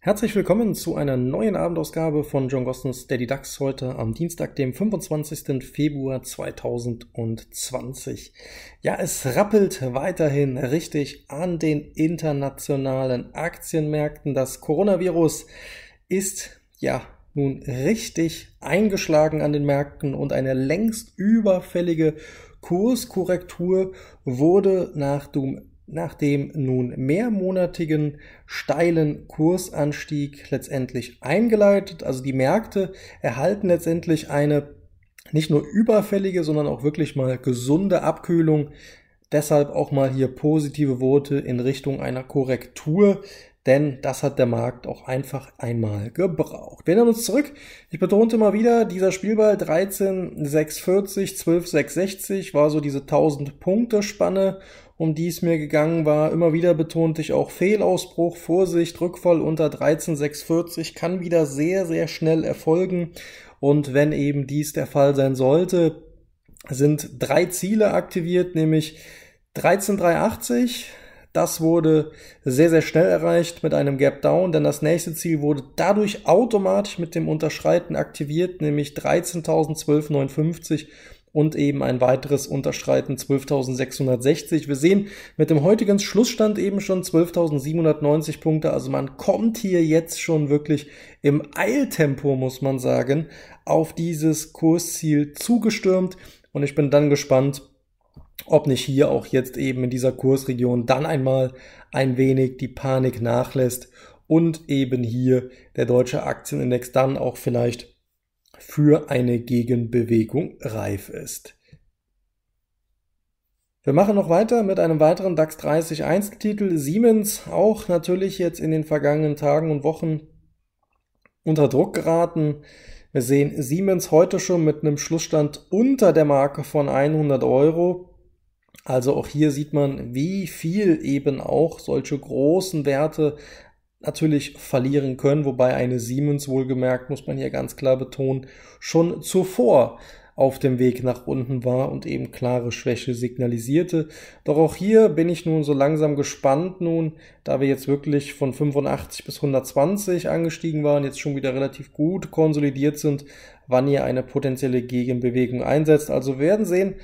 Herzlich willkommen zu einer neuen Abendausgabe von John Gostons Daddy Ducks heute am Dienstag, dem 25. Februar 2020. Ja, es rappelt weiterhin richtig an den internationalen Aktienmärkten. Das Coronavirus ist ja nun richtig eingeschlagen an den Märkten und eine längst überfällige Kurskorrektur wurde nach dem nach dem nun mehrmonatigen steilen Kursanstieg letztendlich eingeleitet. Also die Märkte erhalten letztendlich eine nicht nur überfällige, sondern auch wirklich mal gesunde Abkühlung. Deshalb auch mal hier positive Worte in Richtung einer Korrektur denn das hat der Markt auch einfach einmal gebraucht. Wir nehmen uns zurück. Ich betonte immer wieder, dieser Spielball 13,640, 12,660 war so diese 1000 Punkte Spanne, um die es mir gegangen war. Immer wieder betonte ich auch Fehlausbruch, Vorsicht, Rückfall unter 13,640 kann wieder sehr, sehr schnell erfolgen. Und wenn eben dies der Fall sein sollte, sind drei Ziele aktiviert, nämlich 13,380, das wurde sehr, sehr schnell erreicht mit einem Gap Down, denn das nächste Ziel wurde dadurch automatisch mit dem Unterschreiten aktiviert, nämlich 13.1259 und eben ein weiteres Unterschreiten 12.660. Wir sehen mit dem heutigen Schlussstand eben schon 12.790 Punkte. Also man kommt hier jetzt schon wirklich im Eiltempo, muss man sagen, auf dieses Kursziel zugestürmt. Und ich bin dann gespannt, ob nicht hier auch jetzt eben in dieser Kursregion dann einmal ein wenig die Panik nachlässt und eben hier der deutsche Aktienindex dann auch vielleicht für eine Gegenbewegung reif ist. Wir machen noch weiter mit einem weiteren DAX 30 Einzeltitel. Siemens auch natürlich jetzt in den vergangenen Tagen und Wochen unter Druck geraten. Wir sehen Siemens heute schon mit einem Schlussstand unter der Marke von 100 Euro. Also auch hier sieht man, wie viel eben auch solche großen Werte natürlich verlieren können, wobei eine Siemens wohlgemerkt, muss man hier ganz klar betonen, schon zuvor auf dem Weg nach unten war und eben klare Schwäche signalisierte. Doch auch hier bin ich nun so langsam gespannt nun, da wir jetzt wirklich von 85 bis 120 angestiegen waren, jetzt schon wieder relativ gut konsolidiert sind, wann ihr eine potenzielle Gegenbewegung einsetzt. Also werden sehen,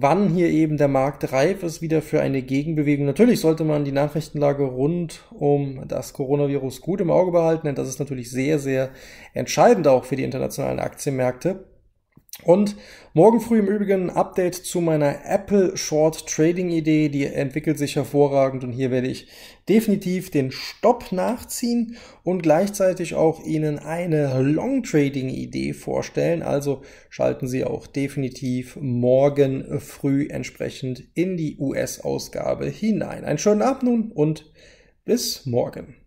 wann hier eben der Markt reif ist wieder für eine Gegenbewegung. Natürlich sollte man die Nachrichtenlage rund um das Coronavirus gut im Auge behalten, denn das ist natürlich sehr, sehr entscheidend auch für die internationalen Aktienmärkte. Und morgen früh im Übrigen ein Update zu meiner Apple Short Trading Idee. Die entwickelt sich hervorragend und hier werde ich definitiv den Stopp nachziehen und gleichzeitig auch Ihnen eine Long Trading Idee vorstellen. Also schalten Sie auch definitiv morgen früh entsprechend in die US-Ausgabe hinein. Einen schönen Abend nun und bis morgen.